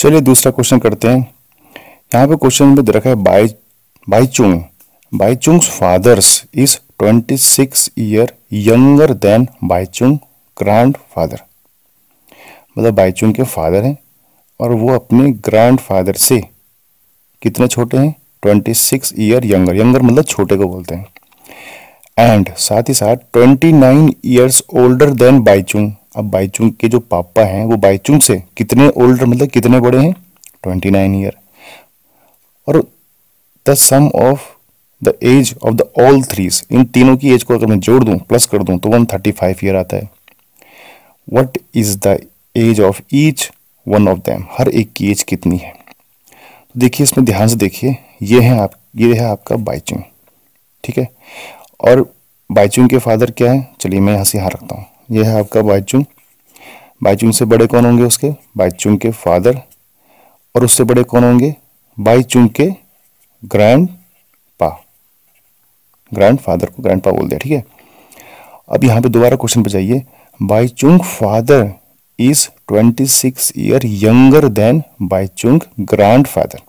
चलिए दूसरा क्वेश्चन करते हैं यहाँ पे क्वेश्चन में दे रखा है Bai Baichung Baichung father's is twenty six year younger than Baichung grandfather मतलब बाईचुंग के फादर हैं और वो अपने ग्रैंड फादर से कितने छोटे हैं twenty six year younger younger मतलब छोटे को बोलते हैं एंड साथ ही साथ twenty nine years older than Baichung अब बाईचुंग के जो पापा हैं वो बाईचुंग से कितने ओल्डर मतलब कितने बड़े हैं ट्वेंटी नाइन ईयर और the sum of the age of the all threes इन तीनों की एज को अगर मैं जोड़ दूँ प्लस कर दूँ तो वन थर्टी फाइव ईयर आता है what is the age of each one of them हर एक की एज कितनी है तो देखिए इसमें ध्यान से देखिए ये है आप ये है आपका बाईचुंग ठीक है और बाईचुंग के फादर क्या है चलिए मैं यहाँ से यहाँ रखता हूँ ये है आपका बाइचुंग बाइचुंग से बड़े कौन होंगे उसके बाइचुंग के फादर और उससे बड़े कौन होंगे बाइचुंग के ग्रैंड पा ग्रैंड फादर को ग्रैंड पा बोल दिया ठीक है अब यहाँ पे दोबारा क्वेश्चन पर जाइए Baichung father is 26 year younger than Baichung grandfather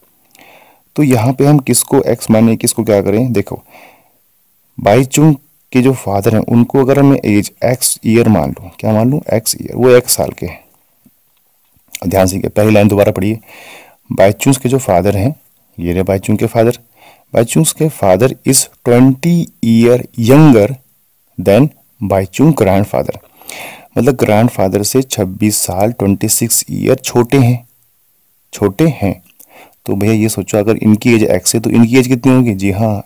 तो यहाँ पे हम किसको एक्स माने किसको क्या करें देखो बाइचुंग कि जो फादर हैं उनको अगर मैं एज एक्स ईयर मान लूँ क्या मान लूँ एक्स ईयर वो एक्स साल के हैं ध्यान से पहली लाइन दोबारा पढ़िए बाइचूंस के जो फादर हैं ये रहे बायचून के फादर बायचूस के father is twenty year younger than Baichung grandfather मतलब ग्रैंड फादर से छब्बीस साल ट्वेंटी सिक्स ईयर छोटे हैं छोटे हैं तो भैया ये सोचो अगर इनकी एज एक्स है तो इनकी एज कितनी होगी जी हाँ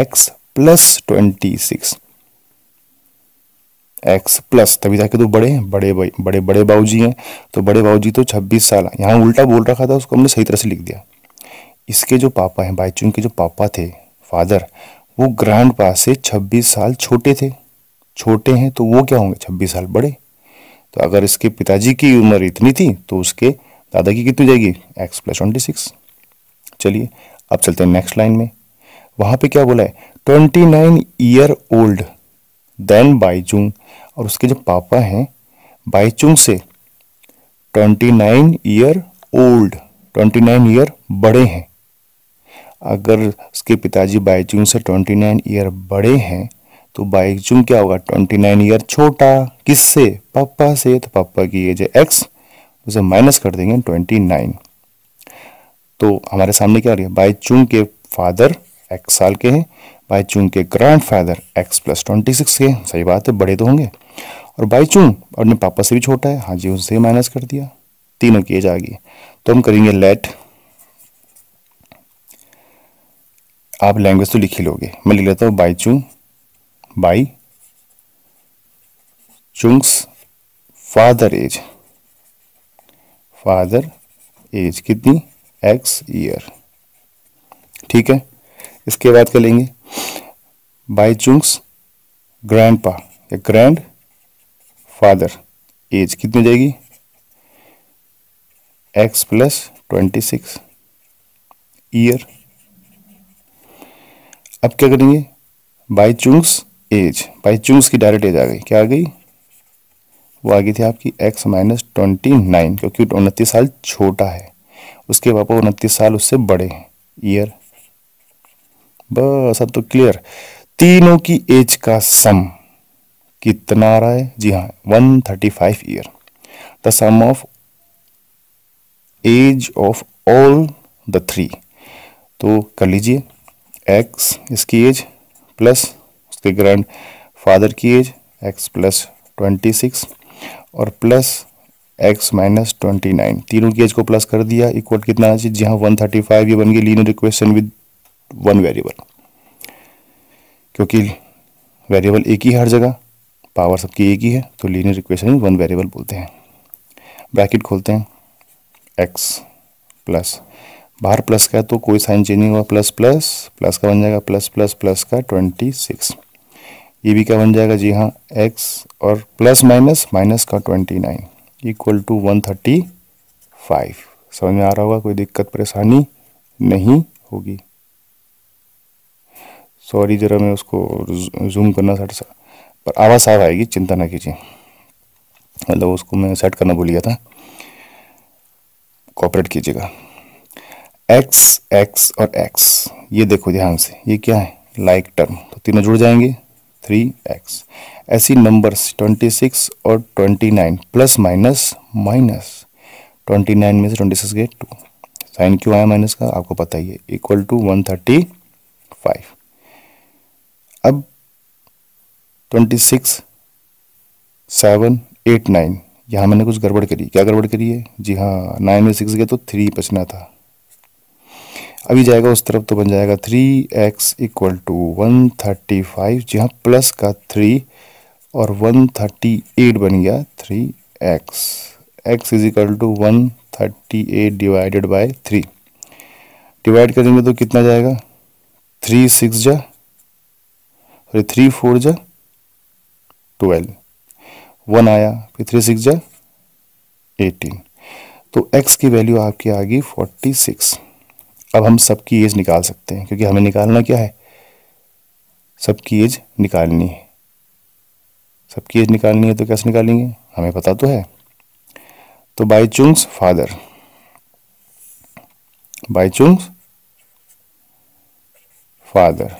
X plus twenty six X plus तभी जाके तो बड़े बड़े बड़े बड़े बाबूजी हैं तो बड़े बाबूजी तो छब्बीस साल यहाँ उल्टा बोल रखा था उसको हमने सही तरह से लिख दिया इसके जो पापा हैं बाईचुंग के जो पापा थे फादर वो ग्रैंड पा से छब्बीस साल छोटे थे छोटे हैं तो वो क्या होंगे छब्बीस साल बड़े तो अगर इसके पिताजी की उम्र इतनी थी तो उसके दादा की कितनी जाएगी एक्स प्लस ट्वेंटी सिक्स चलिए अब चलते हैं नेक्स्ट लाइन में वहाँ पे क्या बोला है twenty nine year old than Baichung और उसके जो पापा हैं बाईचुंग से twenty nine year old twenty nine year बड़े हैं अगर उसके पिताजी बाईचुंग से ट्वेंटी नाइन ईयर बड़े हैं तो बाईचुंग क्या होगा ट्वेंटी नाइन ईयर छोटा किससे पापा से तो पापा की एज है एक्स उसे माइनस कर देंगे ट्वेंटी नाइन तो हमारे सामने क्या हो रही है बाईचुंग के फादर एक्स साल के हैं बाईचुंग के grandfather X plus twenty six के सही बात है बड़े तो होंगे और बाईचुंग अपने पापा से भी छोटा है हाँ जी उनसे माइनस कर दिया तीनों की एज आ गई तो हम करेंगे लेट आप लैंग्वेज तो लिख ही लोगे मैं लिख लेता हूँ Bai Baichung Baichung's father age father age कितनी एक्स ईयर ठीक है इसके बाद क्या लेंगे बाईचुंग्स ग्रैंड पा या ग्रैंड फादर एज कितनी हो जाएगी X plus twenty six year अब क्या करेंगे बाईचुंग्स एज बाईचुंग्स की डायरेक्ट एज आ गई क्या आ गई वो आ गई थी आपकी एक्स माइनस ट्वेंटी नाइन क्योंकि उनतीस साल छोटा है उसके पापा उनतीस साल उससे बड़े हैं ईयर बस अब तो क्लियर तीनों की एज का सम कितना आ रहा है जी हाँ one thirty five year the sum of age of all the three तो कर लीजिए एक्स इसकी एज प्लस उसके ग्रैंड फादर की age X plus twenty six और plus X minus twenty nine तीनों की एज को प्लस कर दिया इक्वल कितना आना चाहिए जी हाँ वन थर्टी फाइव ये बन गई linear equation with one variable क्योंकि वेरिएबल एक ही है हर जगह पावर सबकी एक ही है तो लीनियर इक्वेशन में वन वेरिएबल बोलते हैं ब्रैकेट खोलते हैं एक्स प्लस बाहर प्लस का है तो कोई साइन चेंज नहीं होगा प्लस प्लस प्लस का बन जाएगा प्लस प्लस प्लस का ट्वेंटी सिक्स ये भी क्या बन जाएगा जी हाँ एक्स और प्लस माइनस माइनस का twenty nine equal to one thirty five समझ में आ रहा होगा कोई दिक्कत परेशानी नहीं होगी सॉरी ज़रा मैं उसको जूम करना सेट पर आवाज़ साफ आएगी चिंता ना कीजिए मतलब उसको मैं सेट करना भूल गया था कॉपरेट कीजिएगा एक्स एक्स और एक्स ये देखो ध्यान से ये क्या है लाइक like टर्म तो तीनों जुड़ जाएंगे थ्री एक्स ऐसी नंबर्स ट्वेंटी सिक्स और twenty nine plus minus minus twenty nine में से ट्वेंटी सिक्स गए टू साइन क्यों आया माइनस का आपको पता ही है equal to one thirty five अब twenty six seven eight nine यहाँ मैंने कुछ गड़बड़ करी क्या गड़बड़ करी है जी हाँ नाइन में सिक्स गया तो थ्री बचना था अभी जाएगा उस तरफ तो बन जाएगा three X equal to one thirty five जी हाँ प्लस का थ्री और वन थर्टी एट बन गया three X X is equal to one thirty eight divided by three divide करेंगे तो कितना जाएगा थ्री सिक्स जा फिर थ्री फोर जा ट्वेल्व वन आया फिर थ्री सिक्स जा एटीन तो एक्स की वैल्यू आपकी आ गई फोर्टी सिक्स अब हम सबकी एज निकाल सकते हैं क्योंकि हमें निकालना क्या है सबकी एज निकालनी है सबकी एज निकालनी है तो कैसे निकालेंगे हमें पता तो है तो Baichung's father Baichung's father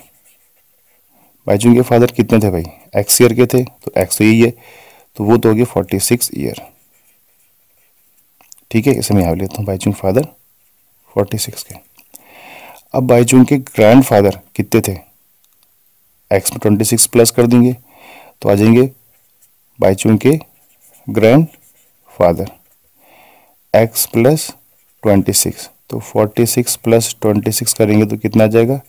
Baichung के फादर कितने थे भाई एक्स ईयर के थे तो एक्स तो यही है तो वो तो हो गए फोर्टी सिक्स ईयर ठीक है इसे मैं यहाँ लेता हूँ बाइजून फादर फोर्टी सिक्स के अब बाइजून के ग्रैंड फादर कितने थे एक्स में ट्वेंटी सिक्स प्लस कर देंगे तो आ जाएंगे बाइचून के grandfather X plus twenty six तो forty six plus twenty six करेंगे तो कितना आ जाएगा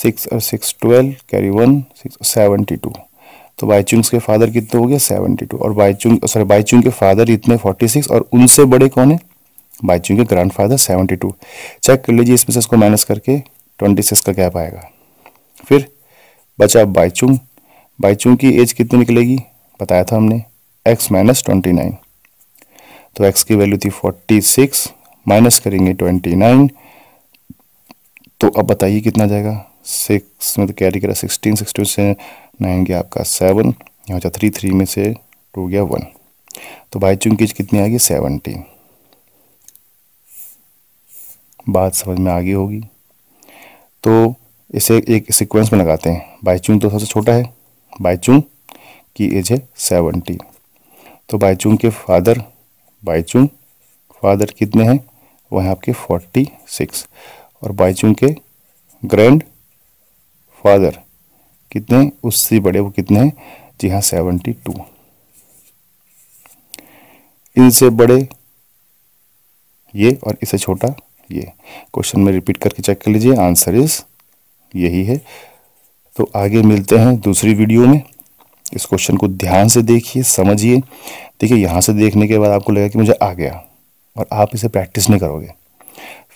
सिक्स और six twelve carry one six seventy two तो बाईचुंग के फादर कितने हो गए सेवेंटी टू और बाईचुंग सॉरी बाईचुंग के फादर इतने फोर्टी सिक्स और उनसे बड़े कौन है बाईचुंग के grandfather seventy two check कर लीजिए इसमें से इसको माइनस करके ट्वेंटी सिक्स का गैप आएगा फिर बचा बाईचुंग बाईचुंग की एज कितनी निकलेगी बताया था हमने एक्स माइनस ट्वेंटी नाइन तो एक्स की वैल्यू थी फोर्टी सिक्स माइनस करेंगे ट्वेंटी नाइन तो अब बताइए कितना जाएगा सिक्स में तो कैरी करा सिक्सटीन सिक्सटीन से नाइन गया आपका सेवन यहाँ जा थ्री थ्री में से टू गया वन तो बाई चुंकीज कितनी आ गई सेवनटीन बात समझ में आ गई होगी तो इसे एक सीक्वेंस में लगाते हैं चुंग तो सबसे छोटा है चुंग की एज है सेवनटीन तो चुंग के फादर चुंग फादर कितने हैं वह हैं आपके फोर्टी सिक्स और चुंग के ग्रैंड फादर कितने उससे बड़े वो कितने जी हाँ सेवेंटी टू इनसे बड़े ये और इससे छोटा ये क्वेश्चन में रिपीट करके चेक कर लीजिए आंसर इज यही है तो आगे मिलते हैं दूसरी वीडियो में इस क्वेश्चन को ध्यान से देखिए समझिए देखिए यहाँ से देखने के बाद आपको लगेगा कि मुझे आ गया और आप इसे प्रैक्टिस नहीं करोगे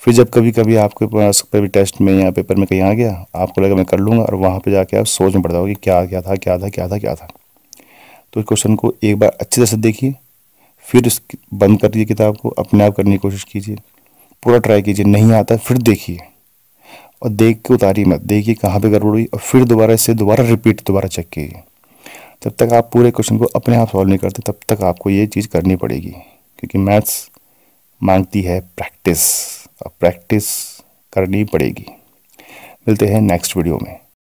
फिर जब कभी कभी आपके पास कभी टेस्ट में या पेपर में कहीं आ गया आपको लगा मैं कर लूँगा और वहाँ पर जाके आप सोच में हो कि क्या क्या था क्या था क्या था क्या था तो इस क्वेश्चन को एक बार अच्छी तरह से देखिए फिर इस बंद कर दीजिए किताब को अपने आप करने की कोशिश कीजिए पूरा ट्राई कीजिए नहीं आता फिर देखिए और देख के उतारी मत देखिए कहाँ पे गड़बड़ हुई और फिर दोबारा इससे दोबारा रिपीट दोबारा चेक कीजिए तब तक आप पूरे क्वेश्चन को अपने आप सॉल्व नहीं करते तब तक आपको ये चीज़ करनी पड़ेगी क्योंकि मैथ्स मांगती है प्रैक्टिस प्रैक्टिस करनी पड़ेगी मिलते हैं नेक्स्ट वीडियो में